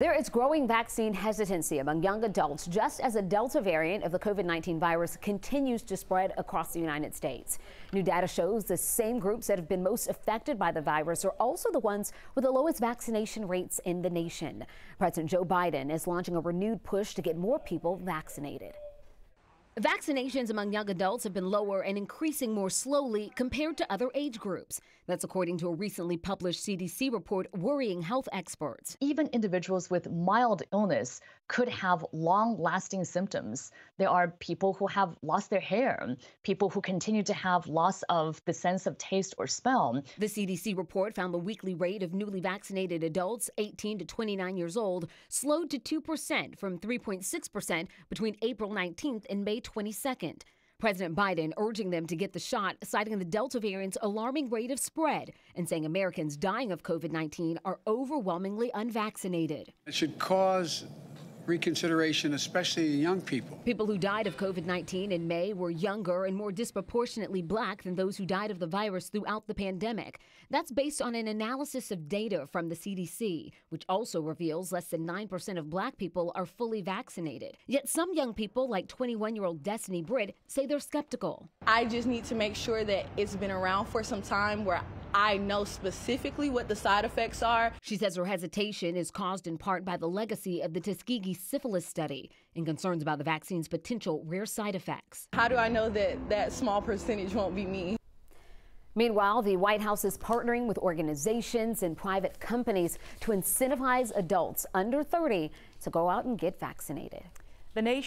There is growing vaccine hesitancy among young adults just as a Delta variant of the COVID 19 virus continues to spread across the United States. New data shows the same groups that have been most affected by the virus are also the ones with the lowest vaccination rates in the nation. President Joe Biden is launching a renewed push to get more people vaccinated. Vaccinations among young adults have been lower and increasing more slowly compared to other age groups. That's according to a recently published CDC report worrying health experts. Even individuals with mild illness could have long lasting symptoms. There are people who have lost their hair, people who continue to have loss of the sense of taste or smell. The CDC report found the weekly rate of newly vaccinated adults 18 to 29 years old slowed to 2% from 3.6% between April 19th and May 22nd. President Biden urging them to get the shot, citing the Delta variant's alarming rate of spread and saying Americans dying of COVID 19 are overwhelmingly unvaccinated. It should cause reconsideration, especially young people. People who died of COVID 19 in May were younger and more disproportionately black than those who died of the virus throughout the pandemic. That's based on an analysis of data from the CDC, which also reveals less than 9% of black people are fully vaccinated. Yet some young people, like 21 year old Destiny Britt, say they're skeptical. I just need to make sure that it's been around for some time where I know specifically what the side effects are. She says her hesitation is caused in part by the legacy of the Tuskegee syphilis study and concerns about the vaccine's potential rare side effects. How do I know that that small percentage won't be me? Meanwhile, the White House is partnering with organizations and private companies to incentivize adults under 30 to go out and get vaccinated. The nation